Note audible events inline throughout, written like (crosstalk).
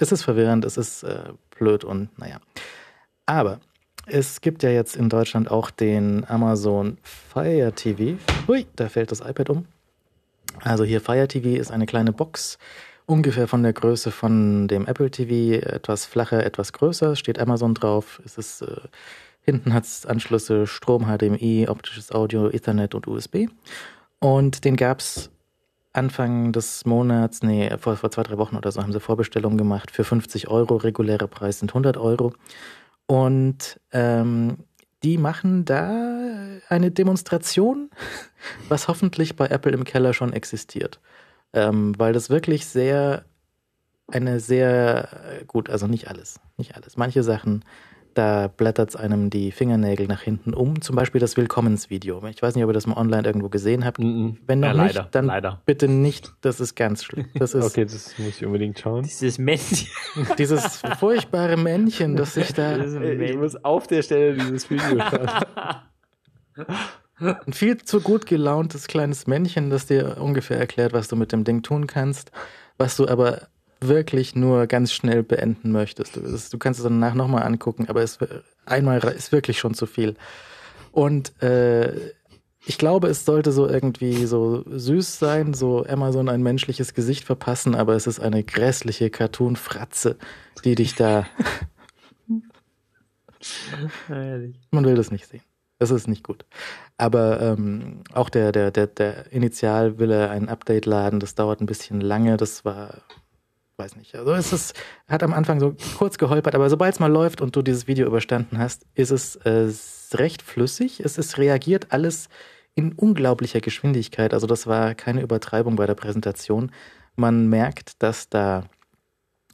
es ist verwirrend, es ist äh, blöd und naja. Aber es gibt ja jetzt in Deutschland auch den Amazon Fire TV. Hui, da fällt das iPad um. Also hier Fire TV ist eine kleine Box, ungefähr von der Größe von dem Apple TV, etwas flacher, etwas größer, steht Amazon drauf. Es ist, äh, hinten hat es Anschlüsse Strom, HDMI, optisches Audio, Ethernet und USB. Und den gab es Anfang des Monats, nee, vor, vor zwei, drei Wochen oder so, haben sie Vorbestellungen gemacht für 50 Euro. Regulärer Preis sind 100 Euro. Und ähm, die machen da eine Demonstration, (laughs) was hoffentlich bei Apple im Keller schon existiert. Ähm, weil das wirklich sehr, eine sehr, äh, gut, also nicht alles, nicht alles. Manche Sachen da blättert es einem die Fingernägel nach hinten um. Zum Beispiel das Willkommensvideo. Ich weiß nicht, ob ihr das mal online irgendwo gesehen habt. Mm -mm. Wenn noch ja, leider, nicht, dann leider. bitte nicht. Das ist ganz schlimm. Das ist okay, das muss ich unbedingt schauen. Dieses Männchen. (laughs) dieses furchtbare Männchen, das sich da... Ich muss auf der Stelle dieses Video schauen. (laughs) Ein viel zu gut gelauntes kleines Männchen, das dir ungefähr erklärt, was du mit dem Ding tun kannst, was du aber wirklich nur ganz schnell beenden möchtest. Du, du kannst es danach nochmal angucken, aber es, einmal ist wirklich schon zu viel. Und äh, ich glaube, es sollte so irgendwie so süß sein, so Amazon ein menschliches Gesicht verpassen, aber es ist eine grässliche Cartoon-Fratze, die dich da. (laughs) Man will das nicht sehen. Das ist nicht gut. Aber ähm, auch der, der, der, der Initial will er ein Update laden, das dauert ein bisschen lange. Das war weiß nicht. Also es ist, hat am Anfang so kurz geholpert, aber sobald es mal läuft und du dieses Video überstanden hast, ist es äh, recht flüssig. Es ist reagiert alles in unglaublicher Geschwindigkeit. Also das war keine Übertreibung bei der Präsentation. Man merkt, dass da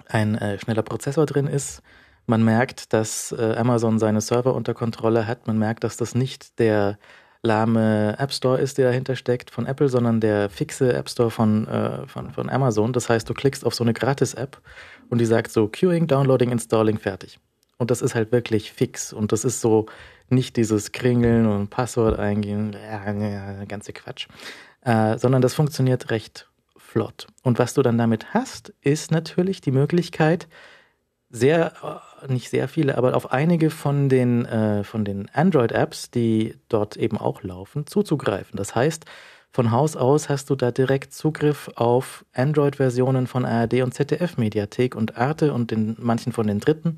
ein äh, schneller Prozessor drin ist. Man merkt, dass äh, Amazon seine Server unter Kontrolle hat. Man merkt, dass das nicht der lahme App Store ist, der dahinter steckt von Apple, sondern der fixe App Store von, äh, von, von Amazon. Das heißt, du klickst auf so eine Gratis-App und die sagt so Queuing, Downloading, Installing, fertig. Und das ist halt wirklich fix. Und das ist so nicht dieses Kringeln und Passwort eingehen, ja, ja, ganze Quatsch, äh, sondern das funktioniert recht flott. Und was du dann damit hast, ist natürlich die Möglichkeit, sehr äh, nicht sehr viele, aber auf einige von den, äh, den Android-Apps, die dort eben auch laufen, zuzugreifen. Das heißt, von Haus aus hast du da direkt Zugriff auf Android-Versionen von ARD und ZDF-Mediathek und Arte und den, manchen von den Dritten.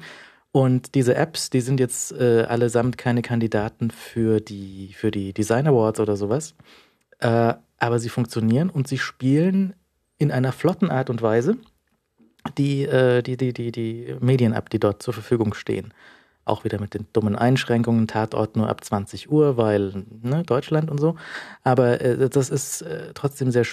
Und diese Apps, die sind jetzt äh, allesamt keine Kandidaten für die, für die Design Awards oder sowas. Äh, aber sie funktionieren und sie spielen in einer flotten Art und Weise die, äh, die, die, die, die Medien-App, die dort zur Verfügung stehen. Auch wieder mit den dummen Einschränkungen, Tatort nur ab 20 Uhr, weil ne, Deutschland und so. Aber äh, das ist äh, trotzdem sehr schön.